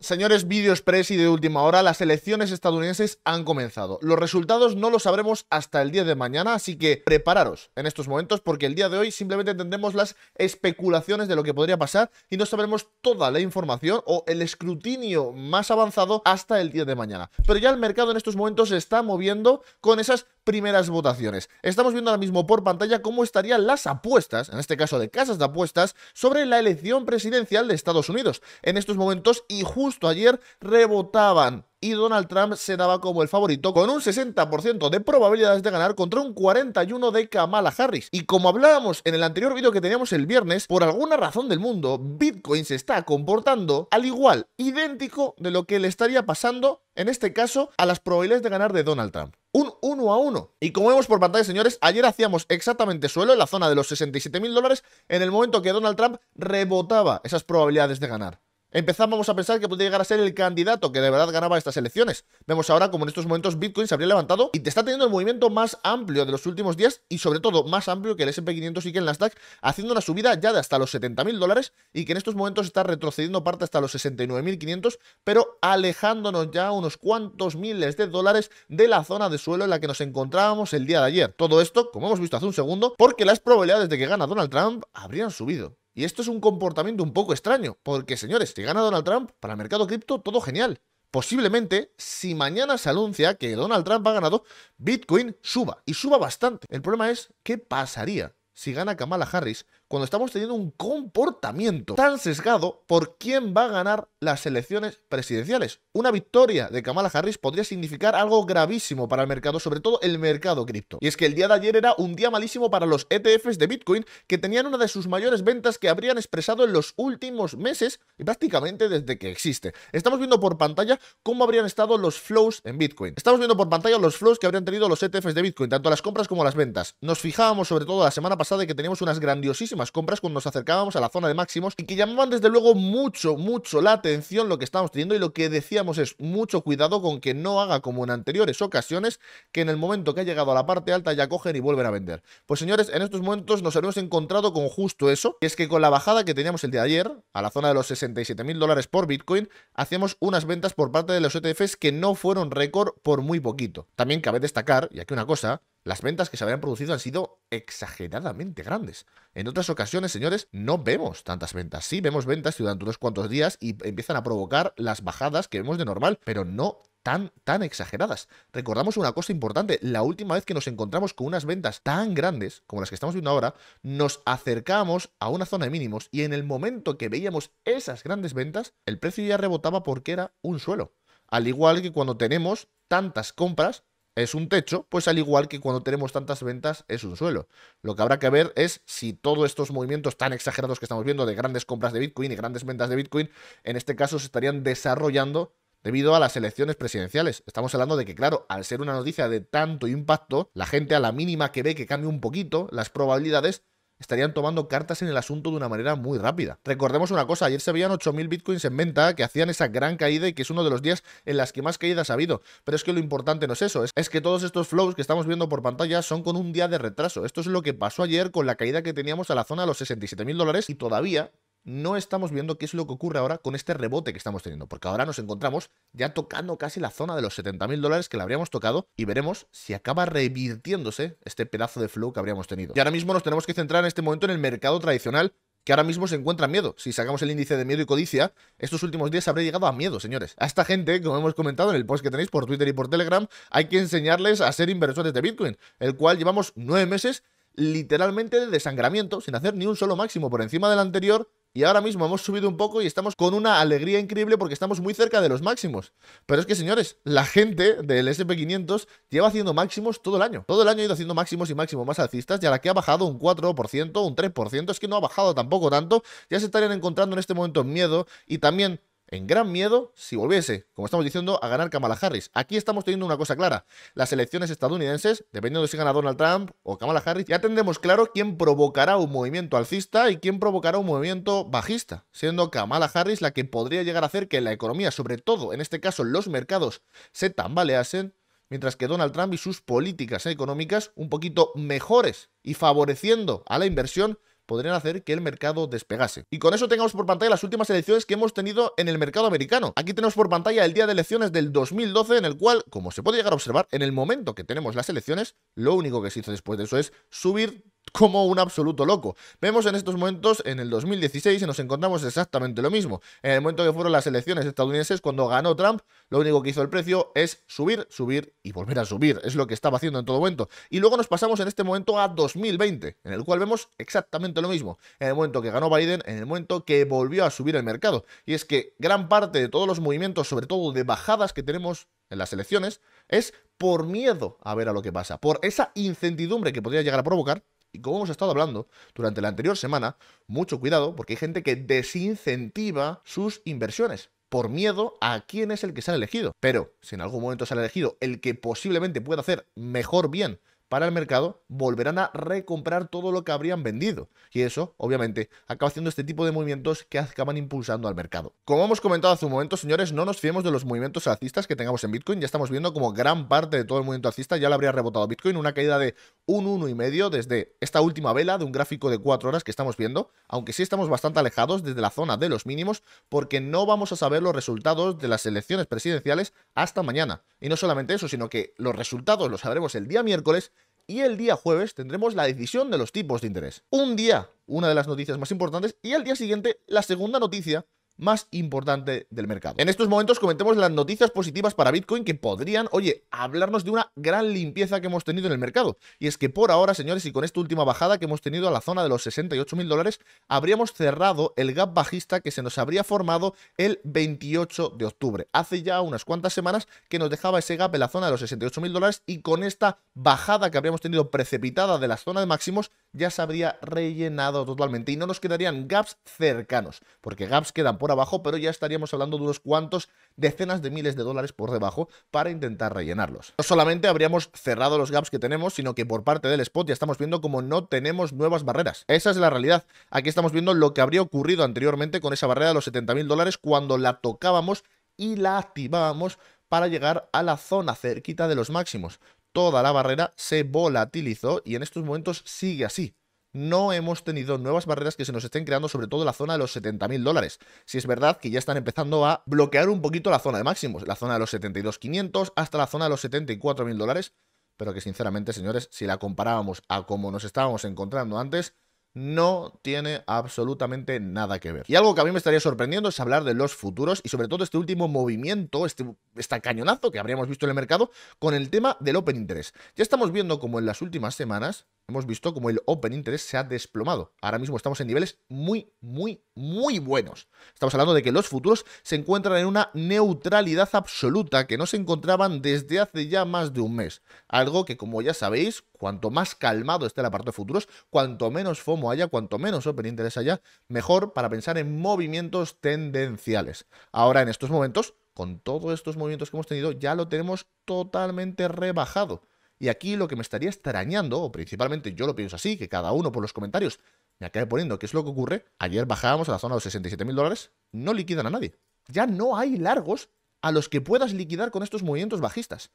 Señores Video Express y de última hora, las elecciones estadounidenses han comenzado. Los resultados no los sabremos hasta el día de mañana, así que prepararos en estos momentos porque el día de hoy simplemente tendremos las especulaciones de lo que podría pasar y no sabremos toda la información o el escrutinio más avanzado hasta el día de mañana. Pero ya el mercado en estos momentos se está moviendo con esas primeras votaciones. Estamos viendo ahora mismo por pantalla cómo estarían las apuestas, en este caso de casas de apuestas, sobre la elección presidencial de Estados Unidos. En estos momentos y justo ayer rebotaban y Donald Trump se daba como el favorito con un 60% de probabilidades de ganar contra un 41% de Kamala Harris. Y como hablábamos en el anterior vídeo que teníamos el viernes, por alguna razón del mundo, Bitcoin se está comportando al igual, idéntico de lo que le estaría pasando, en este caso, a las probabilidades de ganar de Donald Trump un 1 a 1. Y como vemos por pantalla, señores, ayer hacíamos exactamente suelo en la zona de los 67 mil dólares en el momento que Donald Trump rebotaba esas probabilidades de ganar empezábamos a pensar que podría llegar a ser el candidato que de verdad ganaba estas elecciones. Vemos ahora como en estos momentos Bitcoin se habría levantado y te está teniendo el movimiento más amplio de los últimos días y sobre todo más amplio que el SP500 y que el Nasdaq, haciendo una subida ya de hasta los 70.000 dólares y que en estos momentos está retrocediendo parte hasta los 69.500, pero alejándonos ya unos cuantos miles de dólares de la zona de suelo en la que nos encontrábamos el día de ayer. Todo esto, como hemos visto hace un segundo, porque las probabilidades de que gana Donald Trump habrían subido. Y esto es un comportamiento un poco extraño, porque señores, si gana Donald Trump, para el mercado cripto todo genial. Posiblemente, si mañana se anuncia que Donald Trump ha ganado, Bitcoin suba, y suba bastante. El problema es, ¿qué pasaría si gana Kamala Harris cuando estamos teniendo un comportamiento tan sesgado por quién va a ganar las elecciones presidenciales. Una victoria de Kamala Harris podría significar algo gravísimo para el mercado, sobre todo el mercado cripto. Y es que el día de ayer era un día malísimo para los ETFs de Bitcoin, que tenían una de sus mayores ventas que habrían expresado en los últimos meses y prácticamente desde que existe. Estamos viendo por pantalla cómo habrían estado los flows en Bitcoin. Estamos viendo por pantalla los flows que habrían tenido los ETFs de Bitcoin, tanto las compras como las ventas. Nos fijábamos sobre todo la semana pasada que teníamos unas grandiosísimas más compras cuando nos acercábamos a la zona de máximos y que llamaban desde luego mucho, mucho la atención lo que estábamos teniendo y lo que decíamos es mucho cuidado con que no haga como en anteriores ocasiones que en el momento que ha llegado a la parte alta ya cogen y vuelven a vender. Pues señores, en estos momentos nos habíamos encontrado con justo eso, es que con la bajada que teníamos el día de ayer, a la zona de los 67 mil dólares por Bitcoin, hacíamos unas ventas por parte de los ETFs que no fueron récord por muy poquito. También cabe destacar, y aquí una cosa, las ventas que se habían producido han sido exageradamente grandes. En otras ocasiones, señores, no vemos tantas ventas. Sí, vemos ventas durante unos cuantos días y empiezan a provocar las bajadas que vemos de normal, pero no tan, tan exageradas. Recordamos una cosa importante, la última vez que nos encontramos con unas ventas tan grandes como las que estamos viendo ahora, nos acercamos a una zona de mínimos y en el momento que veíamos esas grandes ventas, el precio ya rebotaba porque era un suelo. Al igual que cuando tenemos tantas compras es un techo, pues al igual que cuando tenemos tantas ventas es un suelo. Lo que habrá que ver es si todos estos movimientos tan exagerados que estamos viendo de grandes compras de Bitcoin y grandes ventas de Bitcoin, en este caso se estarían desarrollando debido a las elecciones presidenciales. Estamos hablando de que, claro, al ser una noticia de tanto impacto, la gente a la mínima que ve que cambie un poquito, las probabilidades estarían tomando cartas en el asunto de una manera muy rápida. Recordemos una cosa, ayer se veían 8.000 bitcoins en venta que hacían esa gran caída y que es uno de los días en las que más caídas ha habido. Pero es que lo importante no es eso, es, que todos estos flows que estamos viendo por pantalla son con un día de retraso. Esto es lo que pasó ayer con la caída que teníamos a la zona de los 67.000 dólares y todavía no estamos viendo qué es lo que ocurre ahora con este rebote que estamos teniendo, porque ahora nos encontramos ya tocando casi la zona de los 70.000 dólares que la habríamos tocado y veremos si acaba revirtiéndose este pedazo de flow que habríamos tenido. Y ahora mismo nos tenemos que centrar en este momento en el mercado tradicional que ahora mismo se encuentra miedo. Si sacamos el índice de miedo y codicia, estos últimos días habré llegado a miedo, señores. A esta gente, como hemos comentado en el post que tenéis por Twitter y por Telegram, hay que enseñarles a ser inversores de Bitcoin, el cual llevamos nueve meses literalmente de desangramiento, sin hacer ni un solo máximo por encima del anterior, y ahora mismo hemos subido un poco y estamos con una alegría increíble porque estamos muy cerca de los máximos. Pero es que, señores, la gente del SP500 lleva haciendo máximos todo el año. Todo el año ha ido haciendo máximos y máximos más alcistas y a la que ha bajado un 4%, un 3%, es que no ha bajado tampoco tanto. Ya se estarían encontrando en este momento miedo y también en gran miedo si volviese, como estamos diciendo, a ganar Kamala Harris. Aquí estamos teniendo una cosa clara. Las elecciones estadounidenses, dependiendo de si gana Donald Trump o Kamala Harris, ya tendremos claro quién provocará un movimiento alcista y quién provocará un movimiento bajista, siendo Kamala Harris la que podría llegar a hacer que la economía, sobre todo en este caso los mercados, se tambaleasen, mientras que Donald Trump y sus políticas económicas un poquito mejores y favoreciendo a la inversión podrían hacer que el mercado despegase. Y con eso tengamos por pantalla las últimas elecciones que hemos tenido en el mercado americano. Aquí tenemos por pantalla el día de elecciones del 2012 en el cual, como se puede llegar a observar, en el momento que tenemos las elecciones, lo único que se hizo después de eso es subir como un absoluto loco. Vemos en estos momentos, en el 2016, y nos encontramos exactamente lo mismo. En el momento que fueron las elecciones estadounidenses, cuando ganó Trump, lo único que hizo el precio es subir, subir y volver a subir. Es lo que estaba haciendo en todo momento. Y luego nos pasamos en este momento a 2020, en el cual vemos exactamente lo mismo. En el momento que ganó Biden, en el momento que volvió a subir el mercado. Y es que gran parte de todos los movimientos, sobre todo de bajadas que tenemos en las elecciones, es por miedo a ver a lo que pasa, por esa incertidumbre que podría llegar a provocar y como hemos estado hablando durante la anterior semana, mucho cuidado porque hay gente que desincentiva sus inversiones por miedo a quién es el que se ha elegido. Pero si en algún momento se ha elegido el que posiblemente pueda hacer mejor bien para el mercado, volverán a recomprar todo lo que habrían vendido. Y eso, obviamente, acaba haciendo este tipo de movimientos que acaban impulsando al mercado. Como hemos comentado hace un momento, señores, no nos fiemos de los movimientos alcistas que tengamos en Bitcoin. Ya estamos viendo como gran parte de todo el movimiento alcista ya le habría rebotado Bitcoin, una caída de un 1,5 desde esta última vela de un gráfico de 4 horas que estamos viendo, aunque sí estamos bastante alejados desde la zona de los mínimos, porque no vamos a saber los resultados de las elecciones presidenciales hasta mañana. Y no solamente eso, sino que los resultados los sabremos el día miércoles y el día jueves tendremos la decisión de los tipos de interés. Un día, una de las noticias más importantes, y al día siguiente, la segunda noticia más importante del mercado. En estos momentos comentemos las noticias positivas para Bitcoin que podrían, oye, hablarnos de una gran limpieza que hemos tenido en el mercado. Y es que por ahora, señores, y con esta última bajada que hemos tenido a la zona de los 68 mil dólares, habríamos cerrado el gap bajista que se nos habría formado el 28 de octubre. Hace ya unas cuantas semanas que nos dejaba ese gap en la zona de los 68 mil dólares y con esta bajada que habríamos tenido precipitada de la zona de máximos ya se habría rellenado totalmente y no nos quedarían gaps cercanos, porque gaps quedan por abajo, pero ya estaríamos hablando de unos cuantos decenas de miles de dólares por debajo para intentar rellenarlos. No solamente habríamos cerrado los gaps que tenemos, sino que por parte del spot ya estamos viendo como no tenemos nuevas barreras. Esa es la realidad. Aquí estamos viendo lo que habría ocurrido anteriormente con esa barrera de los 70 mil dólares cuando la tocábamos y la activábamos para llegar a la zona cerquita de los máximos. Toda la barrera se volatilizó y en estos momentos sigue así no hemos tenido nuevas barreras que se nos estén creando, sobre todo en la zona de los 70.000 dólares. Si es verdad que ya están empezando a bloquear un poquito la zona de máximos, la zona de los 72.500 hasta la zona de los 74.000 dólares, pero que sinceramente, señores, si la comparábamos a como nos estábamos encontrando antes, no tiene absolutamente nada que ver. Y algo que a mí me estaría sorprendiendo es hablar de los futuros y sobre todo este último movimiento, este, este, cañonazo que habríamos visto en el mercado con el tema del Open Interest. Ya estamos viendo como en las últimas semanas hemos visto como el Open Interest se ha desplomado. Ahora mismo estamos en niveles muy, muy, muy buenos. Estamos hablando de que los futuros se encuentran en una neutralidad absoluta que no se encontraban desde hace ya más de un mes. Algo que, como ya sabéis, cuanto más calmado esté la parte de futuros, cuanto menos FOMO haya, cuanto menos Open Interest haya, mejor para pensar en movimientos tendenciales. Ahora, en estos momentos, con todos estos movimientos que hemos tenido, ya lo tenemos totalmente rebajado. Y aquí lo que me estaría extrañando, o principalmente yo lo pienso así, que cada uno por los comentarios me acabe poniendo qué es lo que ocurre. Ayer bajábamos a la zona de los 67 mil dólares, no liquidan a nadie. Ya no hay largos a los que puedas liquidar con estos movimientos bajistas.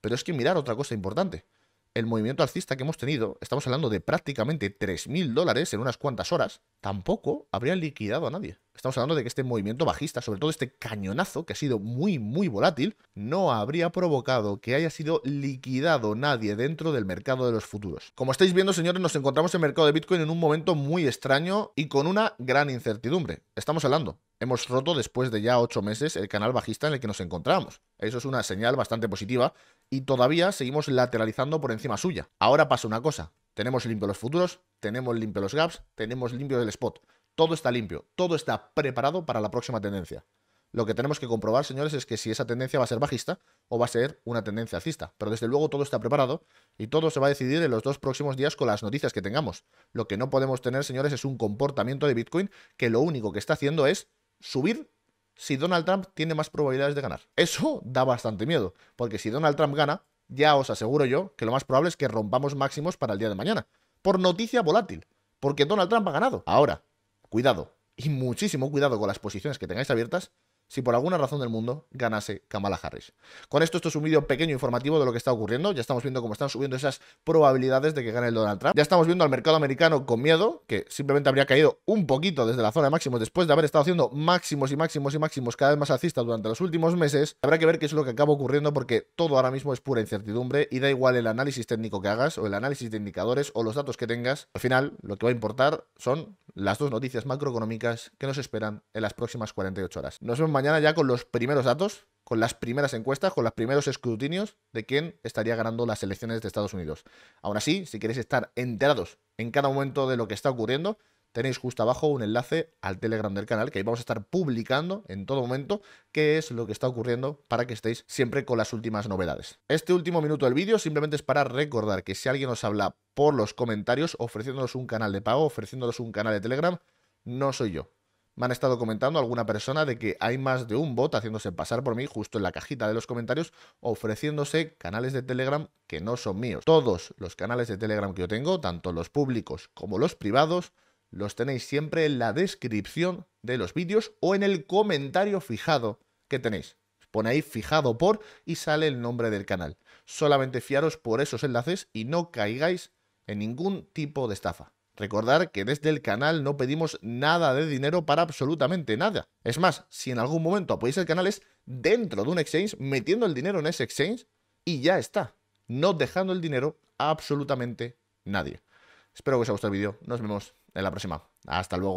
Pero es que mirar otra cosa importante el movimiento alcista que hemos tenido, estamos hablando de prácticamente 3.000 dólares en unas cuantas horas, tampoco habría liquidado a nadie. Estamos hablando de que este movimiento bajista, sobre todo este cañonazo que ha sido muy, muy volátil, no habría provocado que haya sido liquidado nadie dentro del mercado de los futuros. Como estáis viendo, señores, nos encontramos en el mercado de Bitcoin en un momento muy extraño y con una gran incertidumbre. Estamos hablando Hemos roto después de ya ocho meses el canal bajista en el que nos encontramos. Eso es una señal bastante positiva y todavía seguimos lateralizando por encima suya. Ahora pasa una cosa. Tenemos limpio los futuros, tenemos limpio los gaps, tenemos limpio el spot. Todo está limpio, todo está preparado para la próxima tendencia. Lo que tenemos que comprobar, señores, es que si esa tendencia va a ser bajista o va a ser una tendencia alcista. Pero desde luego todo está preparado y todo se va a decidir en los dos próximos días con las noticias que tengamos. Lo que no podemos tener, señores, es un comportamiento de Bitcoin que lo único que está haciendo es subir si Donald Trump tiene más probabilidades de ganar. Eso da bastante miedo, porque si Donald Trump gana, ya os aseguro yo que lo más probable es que rompamos máximos para el día de mañana, por noticia volátil, porque Donald Trump ha ganado. Ahora, cuidado, y muchísimo cuidado con las posiciones que tengáis abiertas, si por alguna razón del mundo ganase Kamala Harris. Con esto, esto es un vídeo pequeño informativo de lo que está ocurriendo. Ya estamos viendo cómo están subiendo esas probabilidades de que gane el Donald Trump. Ya estamos viendo al mercado americano con miedo, que simplemente habría caído un poquito desde la zona de máximos después de haber estado haciendo máximos y máximos y máximos cada vez más alcistas durante los últimos meses. Habrá que ver qué es lo que acaba ocurriendo porque todo ahora mismo es pura incertidumbre y da igual el análisis técnico que hagas o el análisis de indicadores o los datos que tengas. Al final, lo que va a importar son las dos noticias macroeconómicas que nos esperan en las próximas 48 horas. Nos vemos mañana ya con los primeros datos, con las primeras encuestas, con los primeros escrutinios de quién estaría ganando las elecciones de Estados Unidos. Aún así, si queréis estar enterados en cada momento de lo que está ocurriendo, tenéis justo abajo un enlace al Telegram del canal, que ahí vamos a estar publicando en todo momento qué es lo que está ocurriendo para que estéis siempre con las últimas novedades. Este último minuto del vídeo simplemente es para recordar que si alguien os habla por los comentarios ofreciéndonos un canal de pago, ofreciéndonos un canal de Telegram, no soy yo, me han estado comentando alguna persona de que hay más de un bot haciéndose pasar por mí justo en la cajita de los comentarios ofreciéndose canales de Telegram que no son míos. Todos los canales de Telegram que yo tengo, tanto los públicos como los privados, los tenéis siempre en la descripción de los vídeos o en el comentario fijado que tenéis. Pone ahí fijado por y sale el nombre del canal. Solamente fiaros por esos enlaces y no caigáis en ningún tipo de estafa. Recordar que desde el canal no pedimos nada de dinero para absolutamente nada. Es más, si en algún momento apoyáis el canal es dentro de un exchange, metiendo el dinero en ese exchange y ya está. No dejando el dinero a absolutamente nadie. Espero que os haya gustado el vídeo. Nos vemos en la próxima. Hasta luego.